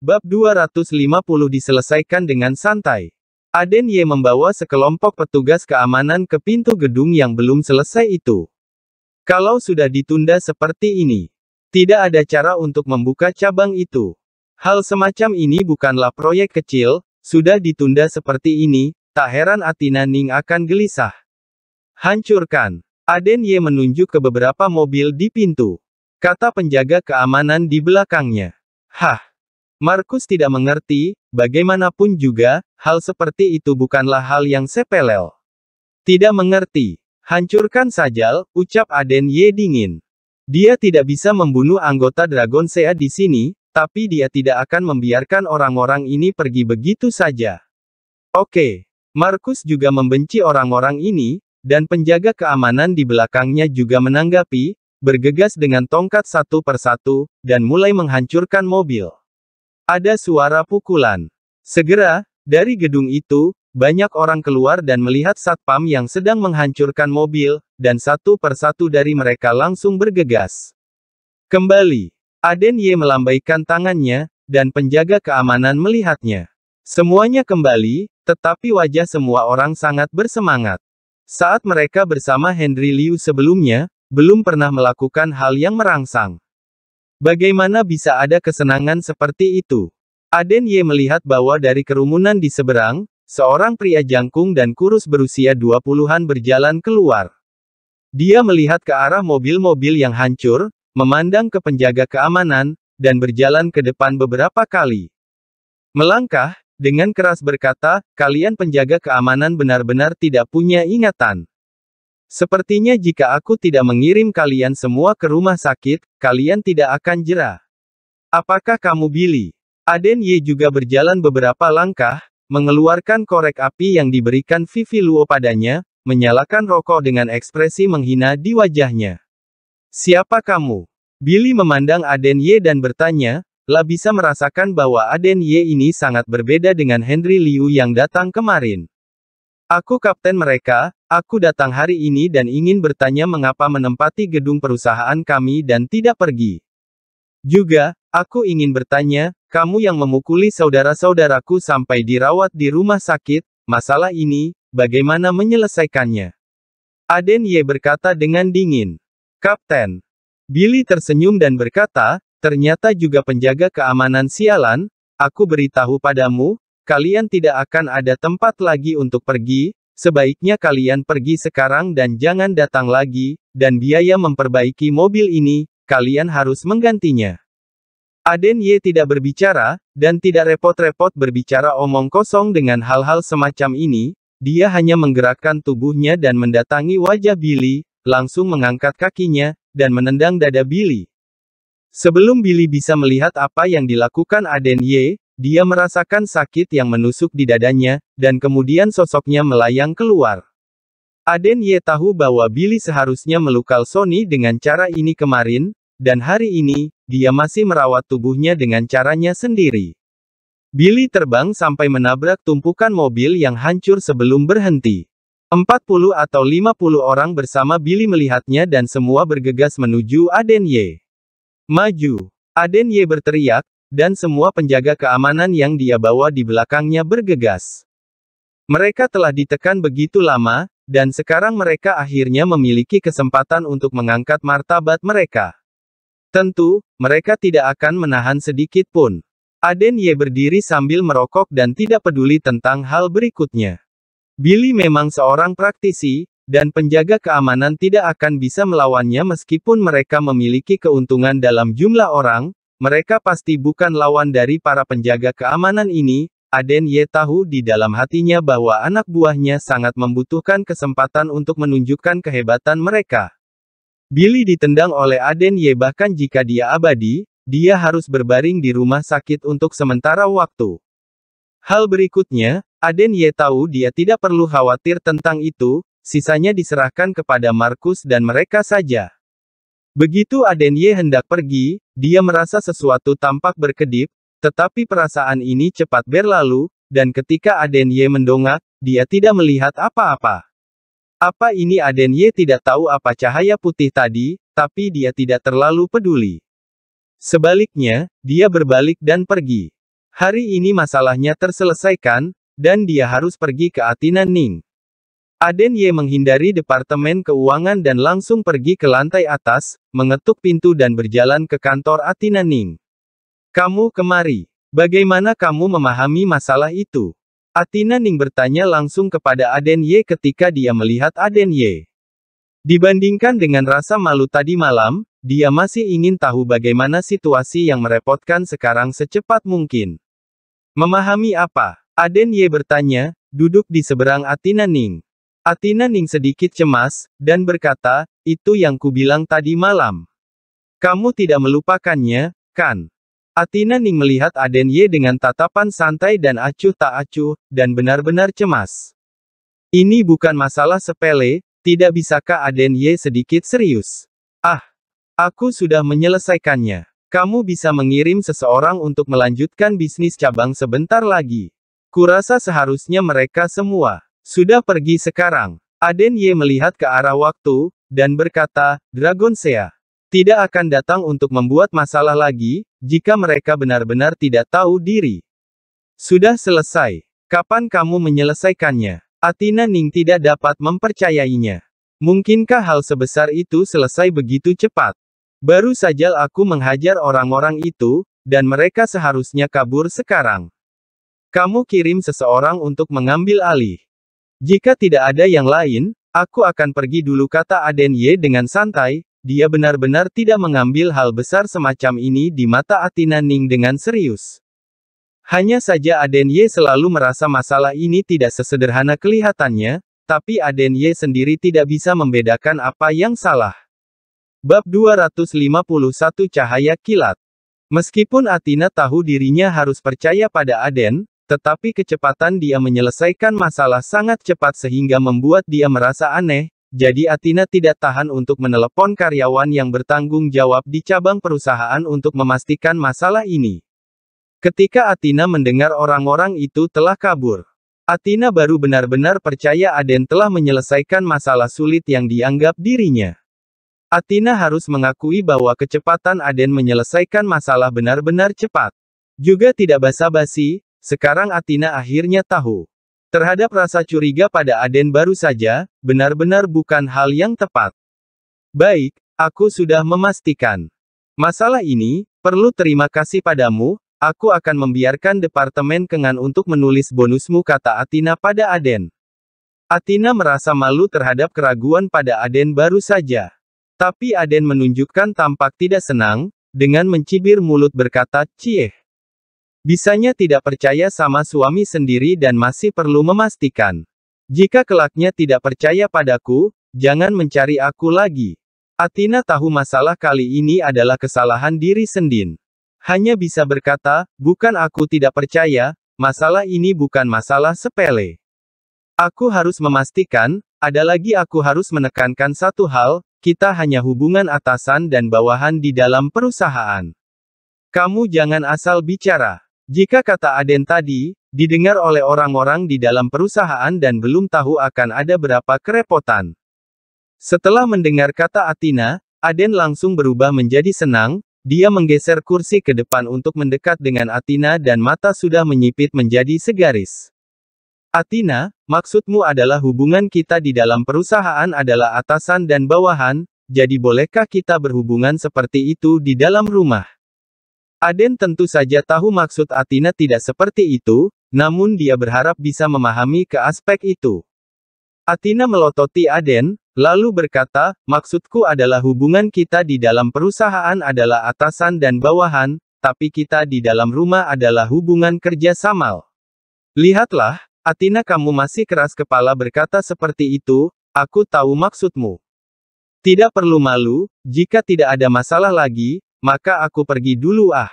Bab 250 diselesaikan dengan santai. Aden Ye membawa sekelompok petugas keamanan ke pintu gedung yang belum selesai itu. Kalau sudah ditunda seperti ini, tidak ada cara untuk membuka cabang itu. Hal semacam ini bukanlah proyek kecil, sudah ditunda seperti ini, tak heran Atina Ning akan gelisah. Hancurkan. Aden Ye menunjuk ke beberapa mobil di pintu. Kata penjaga keamanan di belakangnya. Hah. Markus tidak mengerti, bagaimanapun juga, hal seperti itu bukanlah hal yang sepelel. Tidak mengerti. Hancurkan sajal, ucap Aden Ye dingin. Dia tidak bisa membunuh anggota Dragon Sea di sini, tapi dia tidak akan membiarkan orang-orang ini pergi begitu saja. Oke. Markus juga membenci orang-orang ini, dan penjaga keamanan di belakangnya juga menanggapi, bergegas dengan tongkat satu persatu, dan mulai menghancurkan mobil. Ada suara pukulan. Segera, dari gedung itu, banyak orang keluar dan melihat satpam yang sedang menghancurkan mobil, dan satu persatu dari mereka langsung bergegas. Kembali, Aden Ye melambaikan tangannya, dan penjaga keamanan melihatnya. Semuanya kembali, tetapi wajah semua orang sangat bersemangat. Saat mereka bersama Henry Liu sebelumnya, belum pernah melakukan hal yang merangsang. Bagaimana bisa ada kesenangan seperti itu? Aden Ye melihat bahwa dari kerumunan di seberang, seorang pria jangkung dan kurus berusia 20-an berjalan keluar. Dia melihat ke arah mobil-mobil yang hancur, memandang ke penjaga keamanan, dan berjalan ke depan beberapa kali. Melangkah, dengan keras berkata, kalian penjaga keamanan benar-benar tidak punya ingatan. Sepertinya jika aku tidak mengirim kalian semua ke rumah sakit, kalian tidak akan jera. Apakah kamu Billy? Aden Ye juga berjalan beberapa langkah, mengeluarkan korek api yang diberikan Vivi Luo padanya, menyalakan rokok dengan ekspresi menghina di wajahnya. Siapa kamu? Billy memandang Aden Ye dan bertanya, lah bisa merasakan bahwa Aden Ye ini sangat berbeda dengan Henry Liu yang datang kemarin. Aku kapten mereka, Aku datang hari ini dan ingin bertanya mengapa menempati gedung perusahaan kami dan tidak pergi. Juga, aku ingin bertanya, kamu yang memukuli saudara-saudaraku sampai dirawat di rumah sakit, masalah ini, bagaimana menyelesaikannya? Aden Ye berkata dengan dingin. Kapten. Billy tersenyum dan berkata, ternyata juga penjaga keamanan sialan, aku beritahu padamu, kalian tidak akan ada tempat lagi untuk pergi, Sebaiknya kalian pergi sekarang dan jangan datang lagi, dan biaya memperbaiki mobil ini, kalian harus menggantinya. Aden Ye tidak berbicara, dan tidak repot-repot berbicara omong kosong dengan hal-hal semacam ini, dia hanya menggerakkan tubuhnya dan mendatangi wajah Billy, langsung mengangkat kakinya, dan menendang dada Billy. Sebelum Billy bisa melihat apa yang dilakukan Aden Ye, dia merasakan sakit yang menusuk di dadanya, dan kemudian sosoknya melayang keluar. Aden Ye tahu bahwa Billy seharusnya melukal Sony dengan cara ini kemarin, dan hari ini, dia masih merawat tubuhnya dengan caranya sendiri. Billy terbang sampai menabrak tumpukan mobil yang hancur sebelum berhenti. 40 atau 50 orang bersama Billy melihatnya dan semua bergegas menuju Aden Ye. Maju! Aden Ye berteriak, dan semua penjaga keamanan yang dia bawa di belakangnya bergegas. Mereka telah ditekan begitu lama, dan sekarang mereka akhirnya memiliki kesempatan untuk mengangkat martabat mereka. Tentu, mereka tidak akan menahan sedikit pun. Aden Ye berdiri sambil merokok dan tidak peduli tentang hal berikutnya. Billy memang seorang praktisi, dan penjaga keamanan tidak akan bisa melawannya meskipun mereka memiliki keuntungan dalam jumlah orang, mereka pasti bukan lawan dari para penjaga keamanan ini, Aden Ye tahu di dalam hatinya bahwa anak buahnya sangat membutuhkan kesempatan untuk menunjukkan kehebatan mereka. Billy ditendang oleh Aden Ye bahkan jika dia abadi, dia harus berbaring di rumah sakit untuk sementara waktu. Hal berikutnya, Aden Ye tahu dia tidak perlu khawatir tentang itu, sisanya diserahkan kepada Markus dan mereka saja. Begitu Adenye hendak pergi, dia merasa sesuatu tampak berkedip, tetapi perasaan ini cepat berlalu, dan ketika Adenye mendongak, dia tidak melihat apa-apa. Apa ini Adenye tidak tahu apa cahaya putih tadi, tapi dia tidak terlalu peduli. Sebaliknya, dia berbalik dan pergi. Hari ini masalahnya terselesaikan, dan dia harus pergi ke Atina Ning. Aden Ye menghindari Departemen Keuangan dan langsung pergi ke lantai atas, mengetuk pintu dan berjalan ke kantor Atina Ning. Kamu kemari. Bagaimana kamu memahami masalah itu? Atina Ning bertanya langsung kepada Aden Ye ketika dia melihat Aden Ye. Dibandingkan dengan rasa malu tadi malam, dia masih ingin tahu bagaimana situasi yang merepotkan sekarang secepat mungkin. Memahami apa? Aden Ye bertanya, duduk di seberang Atina Ning. Atina Ning sedikit cemas, dan berkata, itu yang kubilang tadi malam. Kamu tidak melupakannya, kan? Atina Ning melihat Aden Ye dengan tatapan santai dan acuh tak acuh, dan benar-benar cemas. Ini bukan masalah sepele, tidak bisakah Aden Ye sedikit serius? Ah, aku sudah menyelesaikannya. Kamu bisa mengirim seseorang untuk melanjutkan bisnis cabang sebentar lagi. Kurasa seharusnya mereka semua. Sudah pergi sekarang. Aden Ye melihat ke arah waktu, dan berkata, Dragon Sea. Tidak akan datang untuk membuat masalah lagi, jika mereka benar-benar tidak tahu diri. Sudah selesai. Kapan kamu menyelesaikannya? Atina Ning tidak dapat mempercayainya. Mungkinkah hal sebesar itu selesai begitu cepat? Baru saja aku menghajar orang-orang itu, dan mereka seharusnya kabur sekarang. Kamu kirim seseorang untuk mengambil alih. Jika tidak ada yang lain, aku akan pergi dulu kata Aden Ye dengan santai, dia benar-benar tidak mengambil hal besar semacam ini di mata Atina Ning dengan serius. Hanya saja Aden Ye selalu merasa masalah ini tidak sesederhana kelihatannya, tapi Aden Ye sendiri tidak bisa membedakan apa yang salah. Bab 251 Cahaya Kilat Meskipun Atina tahu dirinya harus percaya pada Aden, tetapi kecepatan dia menyelesaikan masalah sangat cepat sehingga membuat dia merasa aneh, jadi Athena tidak tahan untuk menelepon karyawan yang bertanggung jawab di cabang perusahaan untuk memastikan masalah ini. Ketika Athena mendengar orang-orang itu telah kabur, Athena baru benar-benar percaya Aden telah menyelesaikan masalah sulit yang dianggap dirinya. Athena harus mengakui bahwa kecepatan Aden menyelesaikan masalah benar-benar cepat. Juga tidak basa-basi, sekarang Atina akhirnya tahu. Terhadap rasa curiga pada Aden baru saja, benar-benar bukan hal yang tepat. Baik, aku sudah memastikan. Masalah ini, perlu terima kasih padamu, aku akan membiarkan Departemen Kengan untuk menulis bonusmu kata Atina pada Aden. Atina merasa malu terhadap keraguan pada Aden baru saja. Tapi Aden menunjukkan tampak tidak senang, dengan mencibir mulut berkata, Cieh. Bisanya tidak percaya sama suami sendiri dan masih perlu memastikan. Jika kelaknya tidak percaya padaku, jangan mencari aku lagi. Atina tahu masalah kali ini adalah kesalahan diri Sendin. Hanya bisa berkata, bukan aku tidak percaya, masalah ini bukan masalah sepele. Aku harus memastikan, ada lagi aku harus menekankan satu hal, kita hanya hubungan atasan dan bawahan di dalam perusahaan. Kamu jangan asal bicara. Jika kata Aden tadi, didengar oleh orang-orang di dalam perusahaan dan belum tahu akan ada berapa kerepotan. Setelah mendengar kata Atina, Aden langsung berubah menjadi senang, dia menggeser kursi ke depan untuk mendekat dengan Atina dan mata sudah menyipit menjadi segaris. Atina, maksudmu adalah hubungan kita di dalam perusahaan adalah atasan dan bawahan, jadi bolehkah kita berhubungan seperti itu di dalam rumah? Aden tentu saja tahu maksud Atina tidak seperti itu, namun dia berharap bisa memahami ke aspek itu. Atina melototi Aden, lalu berkata, maksudku adalah hubungan kita di dalam perusahaan adalah atasan dan bawahan, tapi kita di dalam rumah adalah hubungan kerja samal. Lihatlah, Atina, kamu masih keras kepala berkata seperti itu, aku tahu maksudmu. Tidak perlu malu, jika tidak ada masalah lagi, maka aku pergi dulu ah.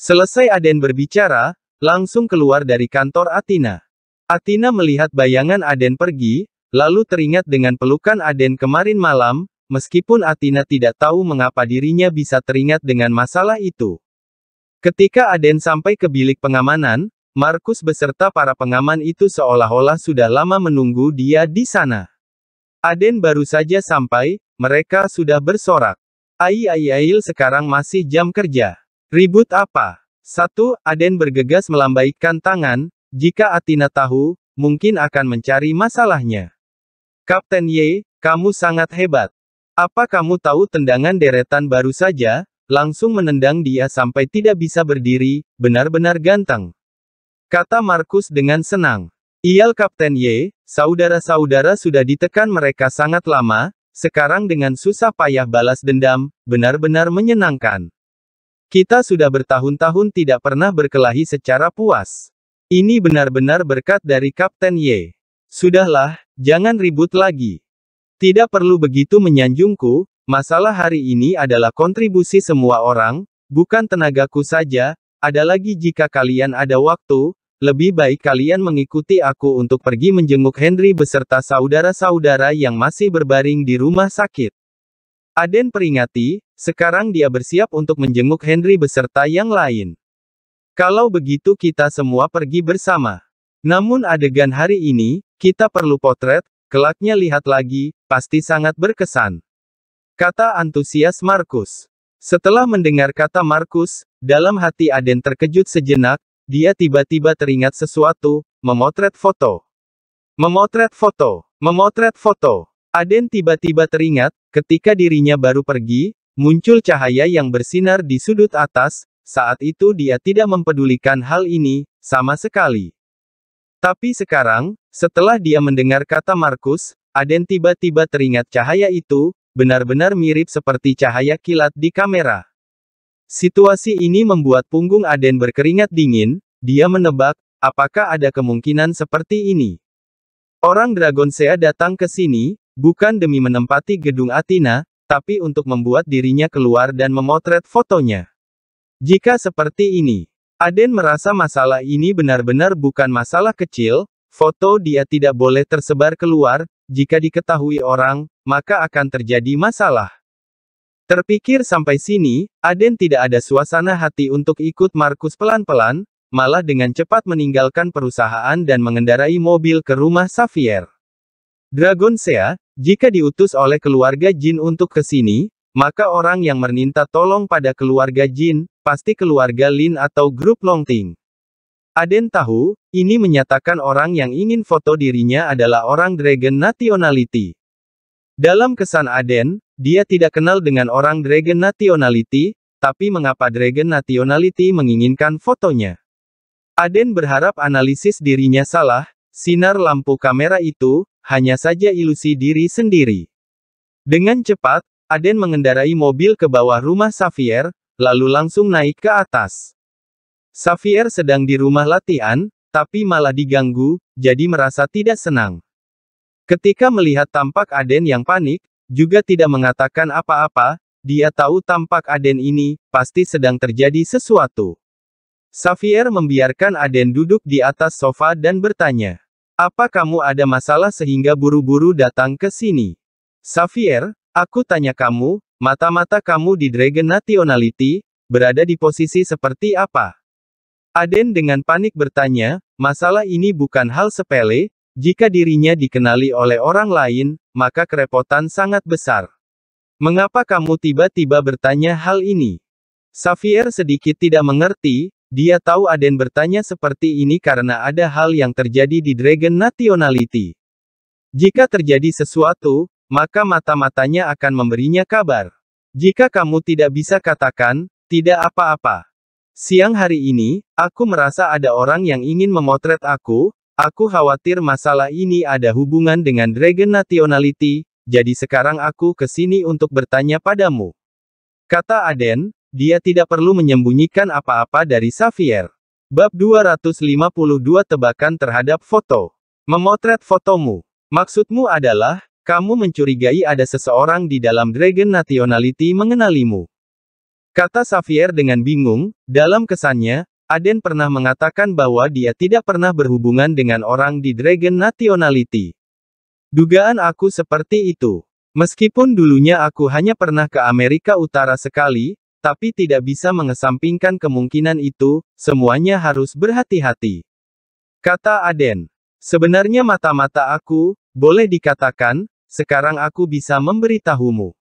Selesai Aden berbicara, langsung keluar dari kantor Atina. Atina melihat bayangan Aden pergi, lalu teringat dengan pelukan Aden kemarin malam, meskipun Atina tidak tahu mengapa dirinya bisa teringat dengan masalah itu. Ketika Aden sampai ke bilik pengamanan, Markus beserta para pengaman itu seolah-olah sudah lama menunggu dia di sana. Aden baru saja sampai, mereka sudah bersorak. Ai ai ail sekarang masih jam kerja. Ribut apa? Satu, Aden bergegas melambaikan tangan, jika Atina tahu, mungkin akan mencari masalahnya. Kapten Ye, kamu sangat hebat. Apa kamu tahu tendangan deretan baru saja, langsung menendang dia sampai tidak bisa berdiri, benar-benar ganteng. Kata Markus dengan senang. Iyal Kapten Ye, saudara-saudara sudah ditekan mereka sangat lama, sekarang dengan susah payah balas dendam, benar-benar menyenangkan. Kita sudah bertahun-tahun tidak pernah berkelahi secara puas. Ini benar-benar berkat dari Kapten Ye. Sudahlah, jangan ribut lagi. Tidak perlu begitu menyanjungku, masalah hari ini adalah kontribusi semua orang, bukan tenagaku saja, ada lagi jika kalian ada waktu, lebih baik kalian mengikuti aku untuk pergi menjenguk Henry beserta saudara-saudara yang masih berbaring di rumah sakit. Aden peringati, sekarang dia bersiap untuk menjenguk Henry beserta yang lain. Kalau begitu kita semua pergi bersama. Namun adegan hari ini, kita perlu potret, kelaknya lihat lagi, pasti sangat berkesan. Kata antusias Markus. Setelah mendengar kata Markus, dalam hati Aden terkejut sejenak, dia tiba-tiba teringat sesuatu, memotret foto. Memotret foto, memotret foto. Aden tiba-tiba teringat, ketika dirinya baru pergi, muncul cahaya yang bersinar di sudut atas, saat itu dia tidak mempedulikan hal ini, sama sekali. Tapi sekarang, setelah dia mendengar kata Markus, Aden tiba-tiba teringat cahaya itu, benar-benar mirip seperti cahaya kilat di kamera. Situasi ini membuat punggung Aden berkeringat dingin, dia menebak, apakah ada kemungkinan seperti ini. Orang Dragonsea datang ke sini, bukan demi menempati gedung Athena, tapi untuk membuat dirinya keluar dan memotret fotonya. Jika seperti ini, Aden merasa masalah ini benar-benar bukan masalah kecil, foto dia tidak boleh tersebar keluar, jika diketahui orang, maka akan terjadi masalah. Terpikir sampai sini, Aden tidak ada suasana hati untuk ikut Markus pelan-pelan, malah dengan cepat meninggalkan perusahaan dan mengendarai mobil ke rumah Xavier. Dragon Sea, jika diutus oleh keluarga Jin untuk ke sini, maka orang yang meminta tolong pada keluarga Jin, pasti keluarga Lin atau grup Longting. Aden tahu, ini menyatakan orang yang ingin foto dirinya adalah orang Dragon Nationality. Dalam kesan Aden, dia tidak kenal dengan orang Dragon Nationality, tapi mengapa Dragon Nationality menginginkan fotonya? Aden berharap analisis dirinya salah, sinar lampu kamera itu, hanya saja ilusi diri sendiri. Dengan cepat, Aden mengendarai mobil ke bawah rumah Xavier, lalu langsung naik ke atas. Xavier sedang di rumah latihan, tapi malah diganggu, jadi merasa tidak senang. Ketika melihat tampak Aden yang panik, juga tidak mengatakan apa-apa, dia tahu tampak Aden ini, pasti sedang terjadi sesuatu. Xavier membiarkan Aden duduk di atas sofa dan bertanya, apa kamu ada masalah sehingga buru-buru datang ke sini? Xavier, aku tanya kamu, mata-mata kamu di Dragon Nationality, berada di posisi seperti apa? Aden dengan panik bertanya, masalah ini bukan hal sepele, jika dirinya dikenali oleh orang lain, maka kerepotan sangat besar. Mengapa kamu tiba-tiba bertanya hal ini? Xavier sedikit tidak mengerti, dia tahu Aden bertanya seperti ini karena ada hal yang terjadi di Dragon Nationality. Jika terjadi sesuatu, maka mata-matanya akan memberinya kabar. Jika kamu tidak bisa katakan, tidak apa-apa. Siang hari ini, aku merasa ada orang yang ingin memotret aku, Aku khawatir masalah ini ada hubungan dengan Dragon Nationality, jadi sekarang aku ke sini untuk bertanya padamu. Kata Aden, dia tidak perlu menyembunyikan apa-apa dari Xavier. Bab 252 Tebakan Terhadap Foto Memotret fotomu. Maksudmu adalah, kamu mencurigai ada seseorang di dalam Dragon Nationality mengenalimu. Kata Xavier dengan bingung, dalam kesannya, Aden pernah mengatakan bahwa dia tidak pernah berhubungan dengan orang di Dragon Nationality. Dugaan aku seperti itu. Meskipun dulunya aku hanya pernah ke Amerika Utara sekali, tapi tidak bisa mengesampingkan kemungkinan itu, semuanya harus berhati-hati. Kata Aden. Sebenarnya mata-mata aku, boleh dikatakan, sekarang aku bisa memberitahumu.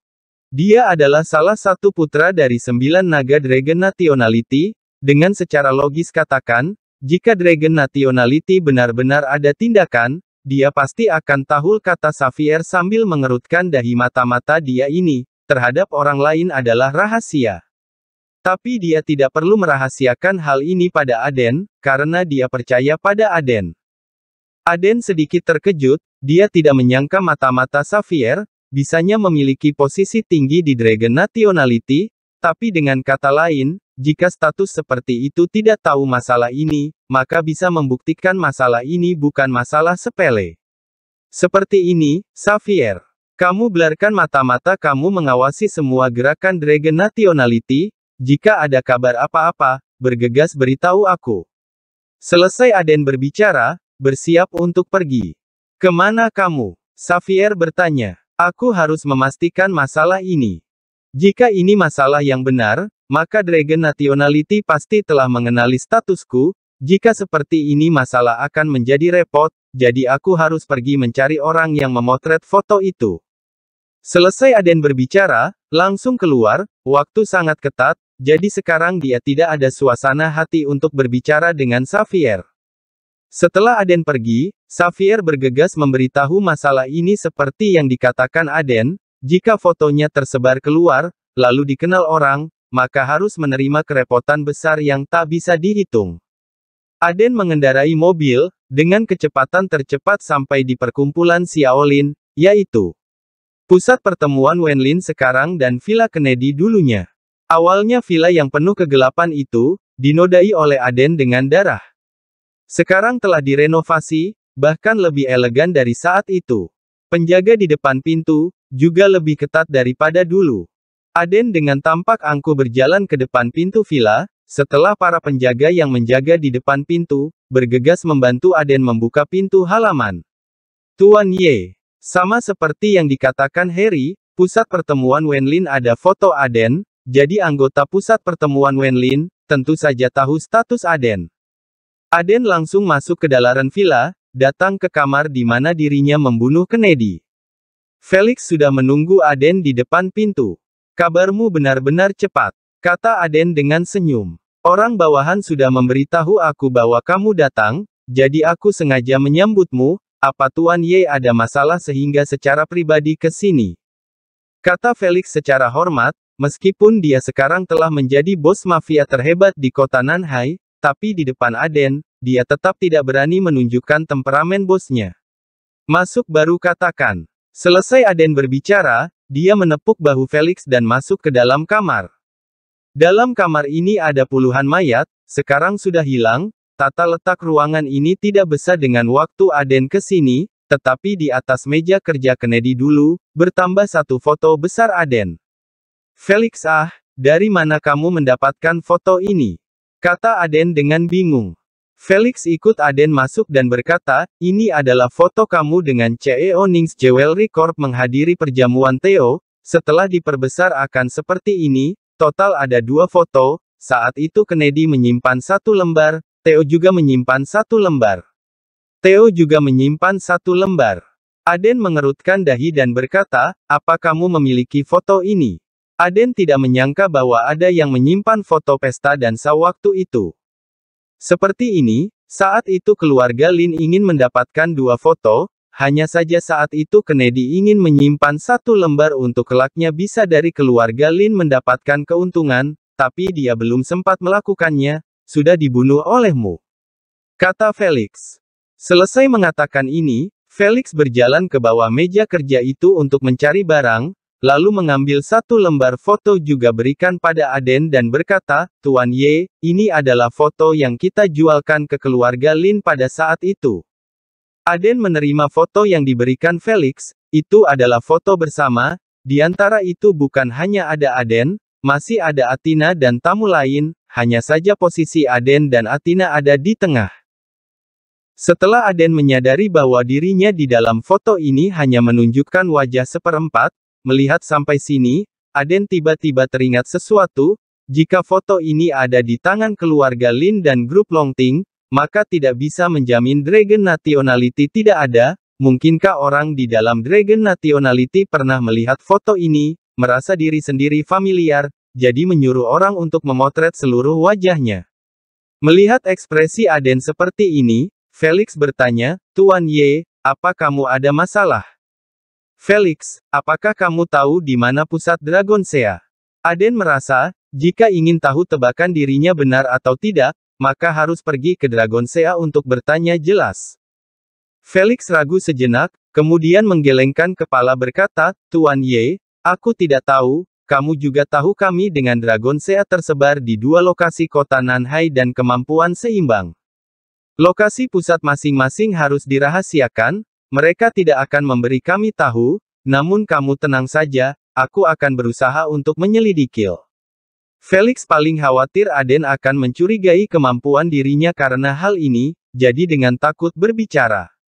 Dia adalah salah satu putra dari sembilan naga Dragon Nationality, dengan secara logis katakan, jika Dragon Nationality benar-benar ada tindakan, dia pasti akan tahu kata Xavier sambil mengerutkan dahi mata-mata dia ini, terhadap orang lain adalah rahasia. Tapi dia tidak perlu merahasiakan hal ini pada Aden, karena dia percaya pada Aden. Aden sedikit terkejut, dia tidak menyangka mata-mata Xavier, bisanya memiliki posisi tinggi di Dragon Nationality, tapi dengan kata lain, jika status seperti itu tidak tahu masalah ini, maka bisa membuktikan masalah ini bukan masalah sepele. Seperti ini, Xavier. Kamu belarkan mata-mata kamu mengawasi semua gerakan Dragon Nationality, jika ada kabar apa-apa, bergegas beritahu aku. Selesai Aden berbicara, bersiap untuk pergi. Kemana kamu? Xavier bertanya. Aku harus memastikan masalah ini. Jika ini masalah yang benar, maka Dragon Nationality pasti telah mengenali statusku, jika seperti ini masalah akan menjadi repot, jadi aku harus pergi mencari orang yang memotret foto itu. Selesai Aden berbicara, langsung keluar, waktu sangat ketat, jadi sekarang dia tidak ada suasana hati untuk berbicara dengan Xavier. Setelah Aden pergi, Xavier bergegas memberitahu masalah ini seperti yang dikatakan Aden, jika fotonya tersebar keluar, lalu dikenal orang, maka harus menerima kerepotan besar yang tak bisa dihitung. Aden mengendarai mobil, dengan kecepatan tercepat sampai di perkumpulan Xiaolin, yaitu pusat pertemuan Wenlin sekarang dan Villa Kennedy dulunya. Awalnya villa yang penuh kegelapan itu, dinodai oleh Aden dengan darah. Sekarang telah direnovasi, bahkan lebih elegan dari saat itu. Penjaga di depan pintu, juga lebih ketat daripada dulu. Aden dengan tampak angku berjalan ke depan pintu villa, setelah para penjaga yang menjaga di depan pintu, bergegas membantu Aden membuka pintu halaman. Tuan Ye, sama seperti yang dikatakan Harry, pusat pertemuan Wenlin ada foto Aden, jadi anggota pusat pertemuan Wenlin, tentu saja tahu status Aden. Aden langsung masuk ke dalaran villa, datang ke kamar di mana dirinya membunuh Kennedy. Felix sudah menunggu Aden di depan pintu. Kabarmu benar-benar cepat, kata Aden dengan senyum. Orang bawahan sudah memberitahu aku bahwa kamu datang, jadi aku sengaja menyambutmu, apa Tuan Ye ada masalah sehingga secara pribadi ke sini? Kata Felix secara hormat, meskipun dia sekarang telah menjadi bos mafia terhebat di kota Nanhai, tapi di depan Aden, dia tetap tidak berani menunjukkan temperamen bosnya. Masuk baru katakan, Selesai Aden berbicara, dia menepuk bahu Felix dan masuk ke dalam kamar. Dalam kamar ini ada puluhan mayat, sekarang sudah hilang, tata letak ruangan ini tidak besar dengan waktu Aden ke sini, tetapi di atas meja kerja Kennedy dulu, bertambah satu foto besar Aden. Felix ah, dari mana kamu mendapatkan foto ini? Kata Aden dengan bingung. Felix ikut Aden masuk dan berkata, ini adalah foto kamu dengan CEO Nings Jewelry Corp menghadiri perjamuan Theo, setelah diperbesar akan seperti ini, total ada dua foto, saat itu Kennedy menyimpan satu lembar, Theo juga menyimpan satu lembar. Theo juga menyimpan satu lembar. Aden mengerutkan dahi dan berkata, apa kamu memiliki foto ini? Aden tidak menyangka bahwa ada yang menyimpan foto pesta dan waktu itu. Seperti ini, saat itu keluarga Lin ingin mendapatkan dua foto, hanya saja saat itu Kennedy ingin menyimpan satu lembar untuk kelaknya bisa dari keluarga Lin mendapatkan keuntungan, tapi dia belum sempat melakukannya, sudah dibunuh olehmu. Kata Felix. Selesai mengatakan ini, Felix berjalan ke bawah meja kerja itu untuk mencari barang, Lalu mengambil satu lembar foto juga berikan pada Aden dan berkata, Tuan Ye, ini adalah foto yang kita jualkan ke keluarga Lin pada saat itu. Aden menerima foto yang diberikan Felix, itu adalah foto bersama, di antara itu bukan hanya ada Aden, masih ada Atina dan tamu lain, hanya saja posisi Aden dan Atina ada di tengah. Setelah Aden menyadari bahwa dirinya di dalam foto ini hanya menunjukkan wajah seperempat, Melihat sampai sini, Aden tiba-tiba teringat sesuatu, jika foto ini ada di tangan keluarga Lin dan grup Longting, maka tidak bisa menjamin Dragon Nationality tidak ada, mungkinkah orang di dalam Dragon Nationality pernah melihat foto ini, merasa diri sendiri familiar, jadi menyuruh orang untuk memotret seluruh wajahnya. Melihat ekspresi Aden seperti ini, Felix bertanya, Tuan Ye, apa kamu ada masalah? Felix, apakah kamu tahu di mana pusat Dragon Sea? Aden merasa, jika ingin tahu tebakan dirinya benar atau tidak, maka harus pergi ke Dragon Sea untuk bertanya jelas. Felix ragu sejenak, kemudian menggelengkan kepala berkata, Tuan Ye, aku tidak tahu, kamu juga tahu kami dengan Dragon Sea tersebar di dua lokasi kota Nanhai dan kemampuan seimbang. Lokasi pusat masing-masing harus dirahasiakan, mereka tidak akan memberi kami tahu, namun kamu tenang saja, aku akan berusaha untuk menyelidiki. Felix paling khawatir Aden akan mencurigai kemampuan dirinya karena hal ini, jadi dengan takut berbicara.